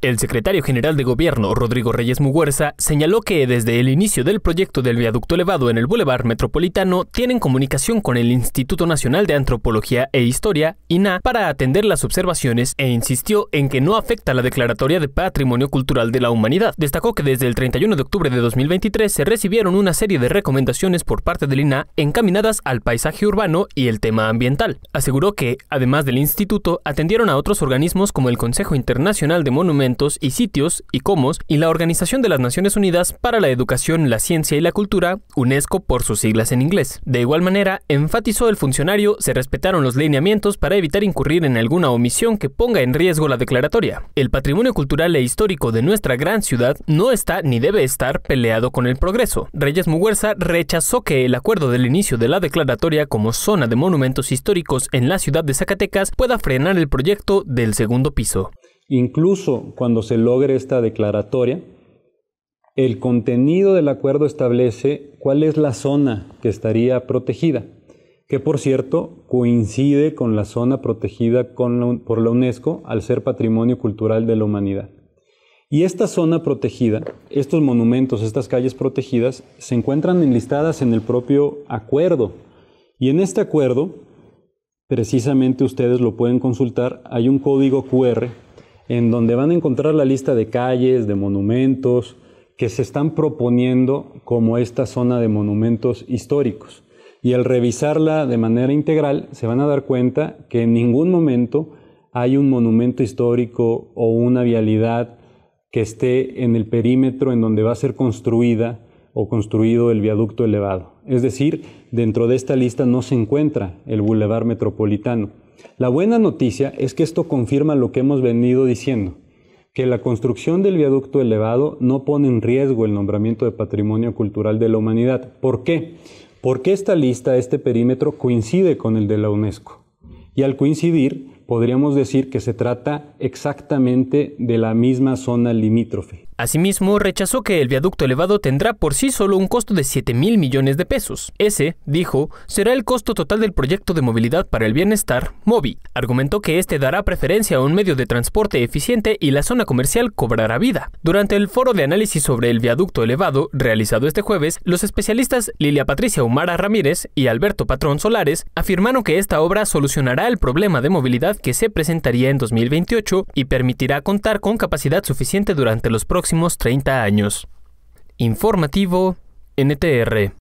El secretario general de gobierno, Rodrigo Reyes Muguerza, señaló que desde el inicio del proyecto del viaducto elevado en el Boulevard Metropolitano tienen comunicación con el Instituto Nacional de Antropología e Historia, INA, para atender las observaciones e insistió en que no afecta la Declaratoria de Patrimonio Cultural de la Humanidad. Destacó que desde el 31 de octubre de 2023 se recibieron una serie de recomendaciones por parte del INA encaminadas al paisaje urbano y el tema ambiental. Aseguró que, además del instituto, atendieron a otros organismos como el Consejo Internacional de Monumentos y sitios, y y la Organización de las Naciones Unidas para la Educación, la Ciencia y la Cultura, UNESCO por sus siglas en inglés. De igual manera, enfatizó el funcionario, se respetaron los lineamientos para evitar incurrir en alguna omisión que ponga en riesgo la declaratoria. El patrimonio cultural e histórico de nuestra gran ciudad no está ni debe estar peleado con el progreso. Reyes Muguerza rechazó que el acuerdo del inicio de la declaratoria como zona de monumentos históricos en la ciudad de Zacatecas pueda frenar el proyecto del segundo piso. Incluso cuando se logre esta declaratoria, el contenido del acuerdo establece cuál es la zona que estaría protegida, que por cierto coincide con la zona protegida por la UNESCO al ser Patrimonio Cultural de la Humanidad. Y esta zona protegida, estos monumentos, estas calles protegidas, se encuentran enlistadas en el propio acuerdo. Y en este acuerdo, precisamente ustedes lo pueden consultar, hay un código QR en donde van a encontrar la lista de calles, de monumentos que se están proponiendo como esta zona de monumentos históricos. Y al revisarla de manera integral, se van a dar cuenta que en ningún momento hay un monumento histórico o una vialidad que esté en el perímetro en donde va a ser construida o construido el viaducto elevado. Es decir, dentro de esta lista no se encuentra el Boulevard Metropolitano. La buena noticia es que esto confirma lo que hemos venido diciendo, que la construcción del viaducto elevado no pone en riesgo el nombramiento de Patrimonio Cultural de la Humanidad. ¿Por qué? Porque esta lista, este perímetro, coincide con el de la UNESCO. Y al coincidir, podríamos decir que se trata exactamente de la misma zona limítrofe. Asimismo, rechazó que el viaducto elevado tendrá por sí solo un costo de 7 mil millones de pesos. Ese, dijo, será el costo total del proyecto de movilidad para el bienestar, Mobi. Argumentó que este dará preferencia a un medio de transporte eficiente y la zona comercial cobrará vida. Durante el foro de análisis sobre el viaducto elevado, realizado este jueves, los especialistas Lilia Patricia Humara Ramírez y Alberto Patrón Solares afirmaron que esta obra solucionará el problema de movilidad que se presentaría en 2028 y permitirá contar con capacidad suficiente durante los próximos próximos 30 años. Informativo NTR.